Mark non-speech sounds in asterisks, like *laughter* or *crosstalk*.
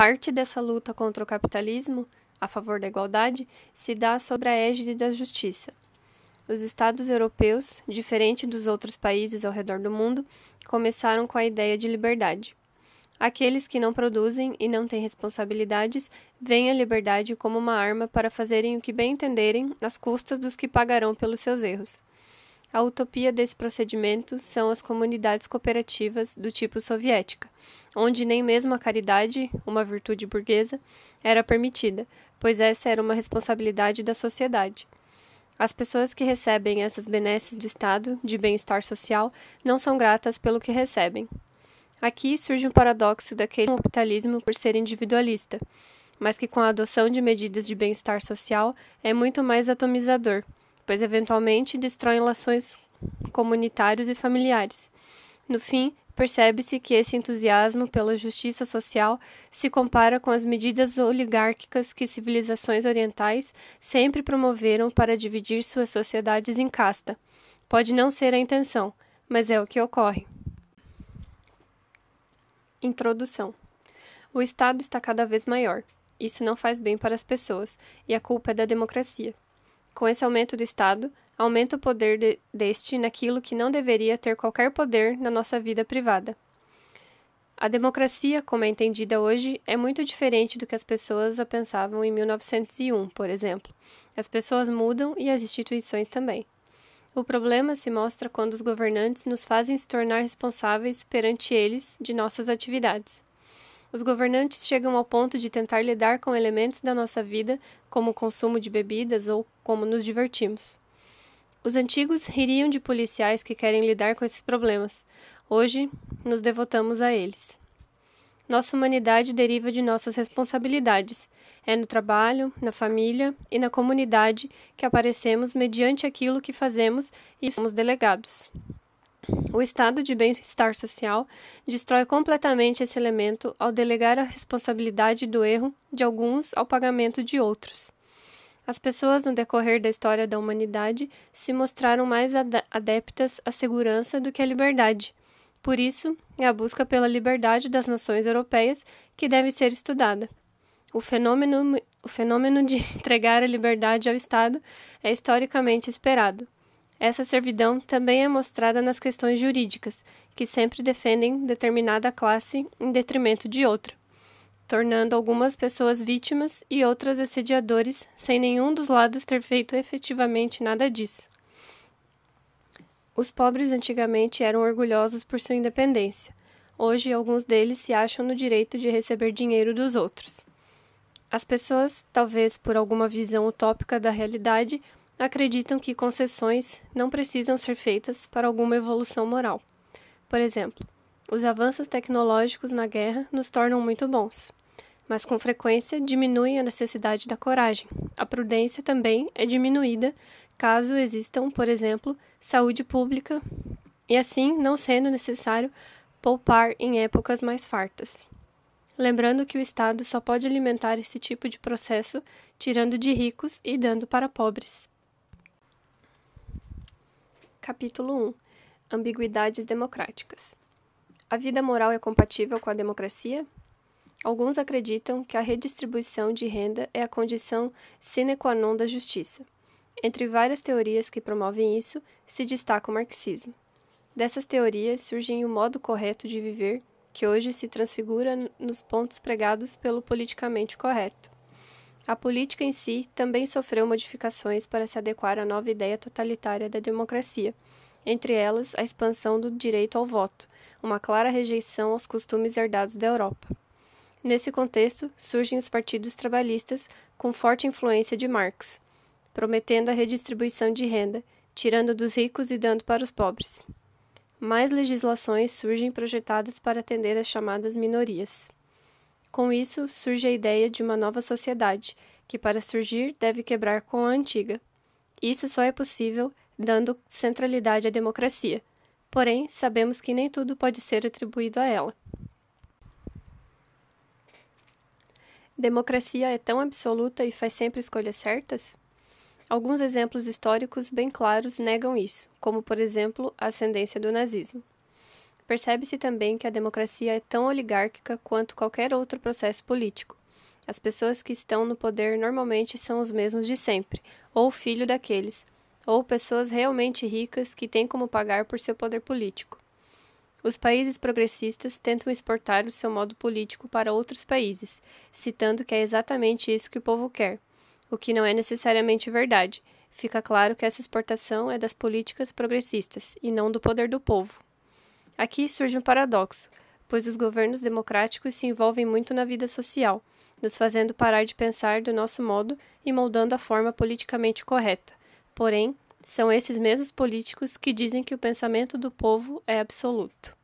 Parte dessa luta contra o capitalismo, a favor da igualdade, se dá sobre a égide da justiça. Os Estados europeus, diferente dos outros países ao redor do mundo, começaram com a ideia de liberdade. Aqueles que não produzem e não têm responsabilidades veem a liberdade como uma arma para fazerem o que bem entenderem às custas dos que pagarão pelos seus erros. A utopia desse procedimento são as comunidades cooperativas do tipo soviética, onde nem mesmo a caridade, uma virtude burguesa, era permitida, pois essa era uma responsabilidade da sociedade. As pessoas que recebem essas benesses do Estado, de bem-estar social, não são gratas pelo que recebem. Aqui surge um paradoxo daquele capitalismo por ser individualista, mas que com a adoção de medidas de bem-estar social é muito mais atomizador pois eventualmente destroem lações comunitárias e familiares. No fim, percebe-se que esse entusiasmo pela justiça social se compara com as medidas oligárquicas que civilizações orientais sempre promoveram para dividir suas sociedades em casta. Pode não ser a intenção, mas é o que ocorre. Introdução: O Estado está cada vez maior. Isso não faz bem para as pessoas, e a culpa é da democracia. Com esse aumento do Estado, aumenta o poder de, deste naquilo que não deveria ter qualquer poder na nossa vida privada. A democracia, como é entendida hoje, é muito diferente do que as pessoas a pensavam em 1901, por exemplo. As pessoas mudam e as instituições também. O problema se mostra quando os governantes nos fazem se tornar responsáveis perante eles de nossas atividades. Os governantes chegam ao ponto de tentar lidar com elementos da nossa vida, como o consumo de bebidas ou como nos divertimos. Os antigos ririam de policiais que querem lidar com esses problemas. Hoje, nos devotamos a eles. Nossa humanidade deriva de nossas responsabilidades. É no trabalho, na família e na comunidade que aparecemos mediante aquilo que fazemos e somos delegados. O estado de bem-estar social destrói completamente esse elemento ao delegar a responsabilidade do erro de alguns ao pagamento de outros. As pessoas, no decorrer da história da humanidade, se mostraram mais adeptas à segurança do que à liberdade. Por isso, é a busca pela liberdade das nações europeias que deve ser estudada. O fenômeno, o fenômeno de *laughs* entregar a liberdade ao Estado é historicamente esperado. Essa servidão também é mostrada nas questões jurídicas, que sempre defendem determinada classe em detrimento de outra, tornando algumas pessoas vítimas e outras assediadores, sem nenhum dos lados ter feito efetivamente nada disso. Os pobres antigamente eram orgulhosos por sua independência. Hoje, alguns deles se acham no direito de receber dinheiro dos outros. As pessoas, talvez por alguma visão utópica da realidade, acreditam que concessões não precisam ser feitas para alguma evolução moral. Por exemplo, os avanços tecnológicos na guerra nos tornam muito bons, mas com frequência diminuem a necessidade da coragem. A prudência também é diminuída caso existam, por exemplo, saúde pública, e assim não sendo necessário poupar em épocas mais fartas. Lembrando que o Estado só pode alimentar esse tipo de processo tirando de ricos e dando para pobres. Capítulo 1 Ambiguidades democráticas. A vida moral é compatível com a democracia? Alguns acreditam que a redistribuição de renda é a condição sine qua non da justiça. Entre várias teorias que promovem isso, se destaca o marxismo. Dessas teorias surgem o modo correto de viver, que hoje se transfigura nos pontos pregados pelo politicamente correto. A política em si também sofreu modificações para se adequar à nova ideia totalitária da democracia, entre elas a expansão do direito ao voto, uma clara rejeição aos costumes herdados da Europa. Nesse contexto, surgem os partidos trabalhistas com forte influência de Marx, prometendo a redistribuição de renda, tirando dos ricos e dando para os pobres. Mais legislações surgem projetadas para atender às chamadas minorias. Com isso, surge a ideia de uma nova sociedade, que para surgir deve quebrar com a antiga. Isso só é possível dando centralidade à democracia. Porém, sabemos que nem tudo pode ser atribuído a ela. Democracia é tão absoluta e faz sempre escolhas certas? Alguns exemplos históricos bem claros negam isso, como, por exemplo, a ascendência do nazismo. Percebe-se também que a democracia é tão oligárquica quanto qualquer outro processo político. As pessoas que estão no poder normalmente são os mesmos de sempre, ou filho daqueles, ou pessoas realmente ricas que têm como pagar por seu poder político. Os países progressistas tentam exportar o seu modo político para outros países, citando que é exatamente isso que o povo quer, o que não é necessariamente verdade. Fica claro que essa exportação é das políticas progressistas e não do poder do povo. Aqui surge um paradoxo, pois os governos democráticos se envolvem muito na vida social, nos fazendo parar de pensar do nosso modo e moldando a forma politicamente correta. Porém, são esses mesmos políticos que dizem que o pensamento do povo é absoluto.